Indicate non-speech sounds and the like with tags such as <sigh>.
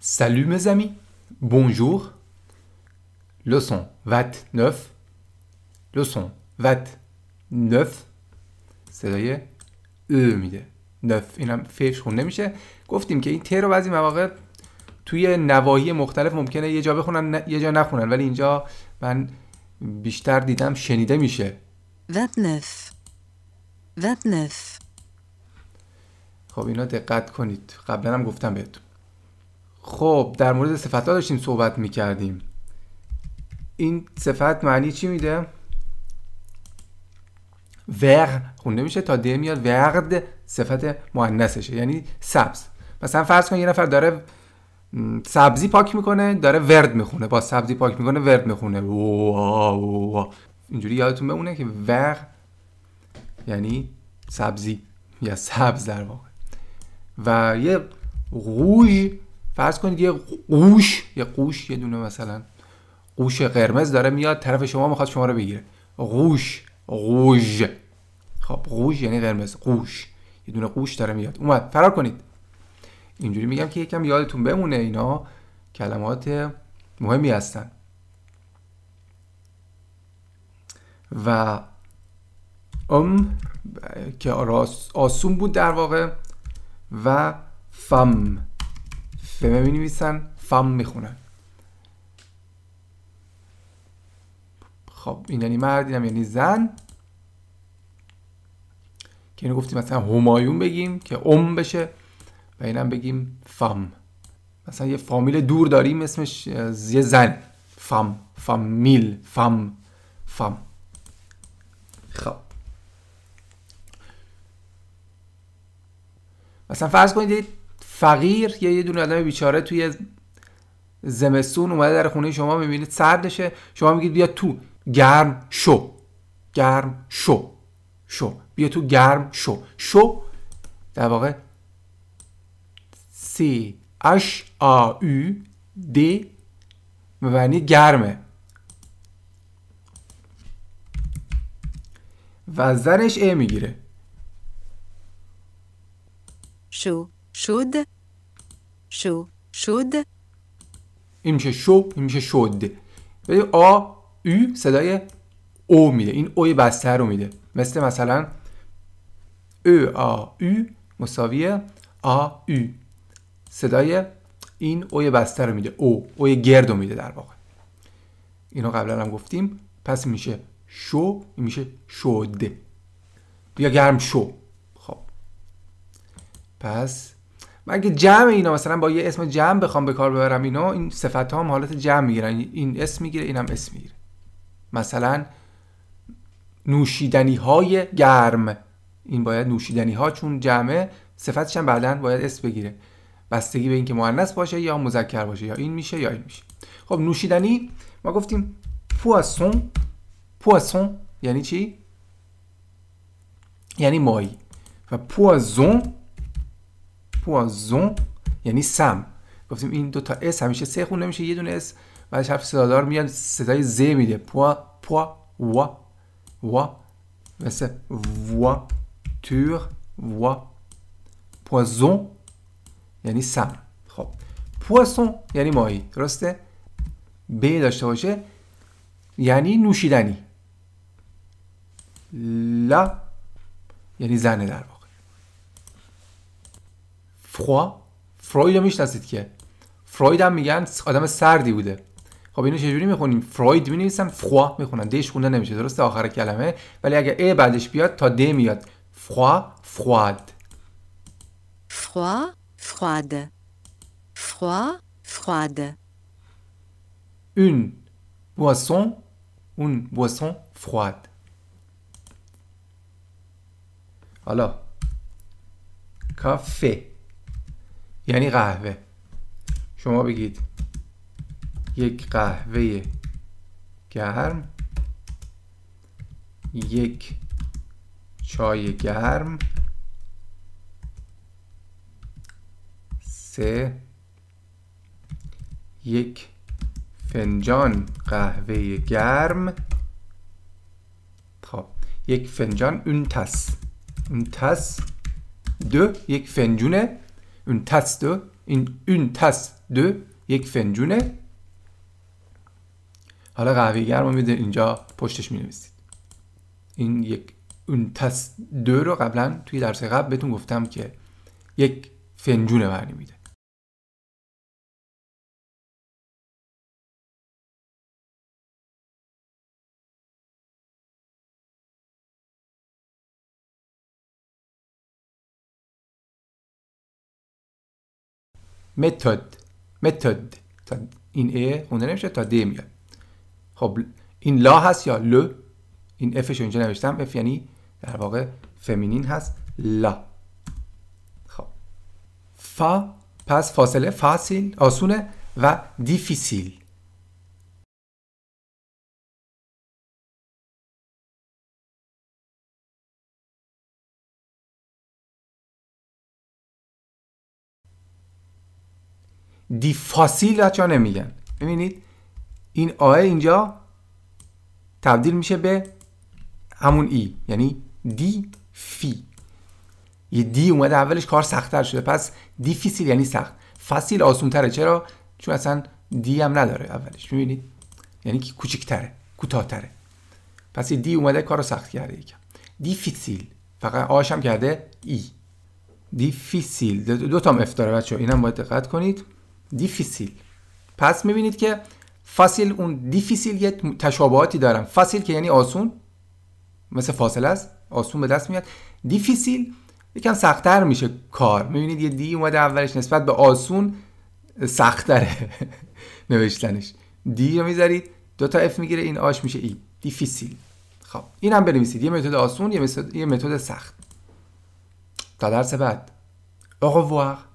Salut mes amis, bonjour. Leçon 29. Leçon 29. صدای ا میده 9 این اینم فشون نمیشه گفتیم که این ت رو بعضی مواقع توی نواحی مختلف ممکنه یه جا بخونن یه جا نخونن ولی اینجا من بیشتر دیدم شنیده میشه 29 29 خب اینا دقت کنید قبلا هم گفتم بهتون خب در مورد صفت داشتیم صحبت میکردیم این صفت معنی چی میده؟ ورد خونده میشه تا د میاد ورد صفت مؤنثشه یعنی سبز مثلا فرض کن یه نفر داره سبزی پاک میکنه داره ورد میخونه با سبزی پاک میکنه ورد میخونه اینجوری یادتون بمونه که ورد یعنی سبزی یا سبز در واقع و یه غوی فرض کنید یه قوش یه قوش یه دونه مثلا قوش قرمز داره میاد طرف شما میخواد شما رو بگیره قوش قوش خب قوش یعنی قرمز قوش یه دونه قوش داره میاد اومد فرار کنید اینجوری میگم که یکم یادتون بمونه اینا کلمات مهمی هستن و ام که آسون بود در واقع و فم به من فم میخونن خب این یعنی مرد اینم یعنی زن که اینو گفتیم مثلا همایون بگیم که ام بشه و اینم بگیم فام مثلا یه فامیل دور داریم اسمش یه زن فام فامیل فم فام خب مثلا فرض کنید فقیر یا یه دونه آدم بیچاره توی زمستون اومده در خونه شما میبینید سردشه شما میگید بیا تو گرم شو گرم شو شو بیا تو گرم شو شو در واقع C H A U D معنی گرمه و زنش ا میگیره شو شد شو شد این میشه شو این میشه شد ولی آ او صدای او میده این اوی بسته رو میده مثل مثلا او آ او مساوی آ او صدای این اوی بسته رو میده او اوی گرد رو میده در واقع اینو قبلا هم گفتیم پس میشه شو این میشه شده یا گرم شو خب پس من اگه جمع اینا مثلا با یه اسم جمع بخوام به کار ببرم اینا این صفت ها هم حالت جمع میگیرن این اسم میگیره اینم اسم میگیره مثلا نوشیدنی های گرم این باید نوشیدنی ها چون جمعه صفتش هم بعدا باید اسم بگیره بستگی به اینکه مؤنث باشه یا مذکر باشه یا این میشه یا این میشه خب نوشیدنی ما گفتیم پواسون پواسون یعنی چی یعنی ماهی و پوازون پوازون یعنی سم گفتیم این دو تا اس همیشه سه خونده میشه یه دونه اس بعدش حرف صدادار میاد صدای ز میده پوا پوا وا وا مثل وا تور وا پوازون یعنی سم خب پوازون یعنی ماهی درسته ب داشته باشه یعنی نوشیدنی لا یعنی زنه در واقع فروید فروید رو میشناسید که فروید هم میگن آدم سردی بوده خب اینو چجوری میخونیم فروید نویسن فوا میخونن دش خونده نمیشه درسته آخر کلمه ولی اگر ا بعدش بیاد تا د میاد فوا فرواد فروا فرواد فروا فرواد une boisson une boisson froide حالا کافه یعنی قهوه شما بگید یک قهوه گرم یک چای گرم سه یک فنجان قهوه گرم خب یک فنجان اون تس اون تس دو یک فنجونه اون tasse دو این اون یک فنجونه حالا قهوه گرم میده اینجا پشتش می این یک اون تس دو رو قبلا توی درس قبل بهتون گفتم که یک فنجونه معنی میده متد متد تا این ا خونده نمیشه تا د میاد خب این لا هست یا ل این افش اینجا نوشتم اف یعنی در واقع فمینین هست لا خب فا پس فاصله فاصل آسونه و دیفیسیل فاسیل بچه ها نمیگن ببینید این آه اینجا تبدیل میشه به همون ای یعنی دی فی یه دی اومده اولش کار سختتر شده پس دیفیسیل یعنی سخت فاسیل آسونتره چرا چون اصلا دی هم نداره اولش میبینید یعنی که کچکتره کوتاهتره پس دی اومده کار رو سخت کرده یکم دیفیسیل فقط آشم هم کرده ای دیفیسیل دو تا تام بچه اینم باید دقت کنید دیفیسیل پس میبینید که فاسیل اون دیفیسیل یه تشابهاتی دارن فاسیل که یعنی آسون مثل فاصله است آسون به دست میاد دیفیسیل یکم سختتر میشه کار میبینید یه دی اومده اولش نسبت به آسون سختره <laughs> نوشتنش دی رو میذارید دو تا اف میگیره این آش میشه ای دیفیسیل خب این هم بنویسید یه متد آسون یه متد, متد سخت تا درس بعد au